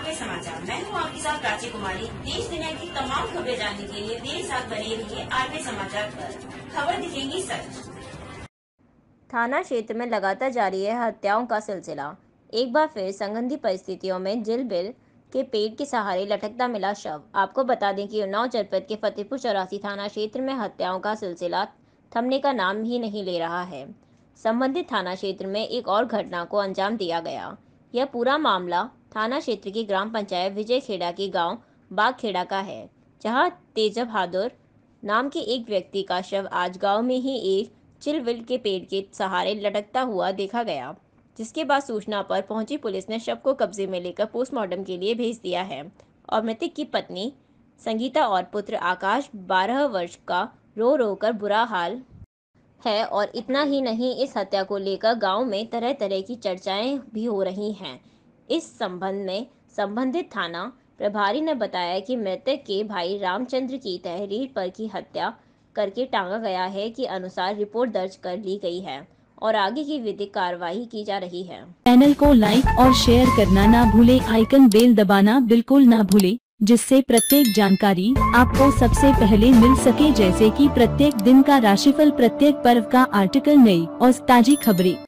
आपके समाचार मैं हूँ आपके साथ प्राची कुमारी देश दुनिया की तमाम खबरें जानने के लिए मेरे साथ बने रहिए आपके समाचार पर खबर दिखेगी सच थाना क्षेत्र में लगातार जारी है हत्याओं का सिलसिला एक बार फिर संगंधी परिस्थितियों में जिल बिल के पेट के सहारे लटकता मिला शव आपको बता दें कि उन्नाव जनपद के फतेहपुर चौरासी थाना क्षेत्र में हत्याओं का सिलसिला थमने का नाम ही नहीं ले रहा है संबंधित थाना क्षेत्र में एक और घटना को अंजाम दिया गया यह पूरा मामला थाना क्षेत्र की ग्राम पंचायत विजय खेड़ा के गांव बागखेड़ा का है जहां तेजब बहादुर नाम के एक व्यक्ति का शव आज गांव में ही एक चिलविल के पेड़ के सहारे लटकता हुआ देखा गया जिसके बाद सूचना पर पहुंची पुलिस ने शव को कब्जे में लेकर पोस्टमार्टम के लिए भेज दिया है और मृतक की पत्नी संगीता और पुत्र आकाश बारह वर्ष का रो रो कर बुरा हाल है और इतना ही नहीं इस हत्या को लेकर गांव में तरह तरह की चर्चाएं भी हो रही हैं इस संबंध में संबंधित थाना प्रभारी ने बताया कि मृतक के भाई रामचंद्र की तहरीर पर की हत्या करके टांगा गया है के अनुसार रिपोर्ट दर्ज कर ली गई है और आगे की विधिक कार्यवाही की जा रही है चैनल को लाइक और शेयर करना ना भूले आइकन बेल दबाना बिल्कुल ना भूले जिससे प्रत्येक जानकारी आपको सबसे पहले मिल सके जैसे कि प्रत्येक दिन का राशिफल प्रत्येक पर्व का आर्टिकल नई और ताजी खबरें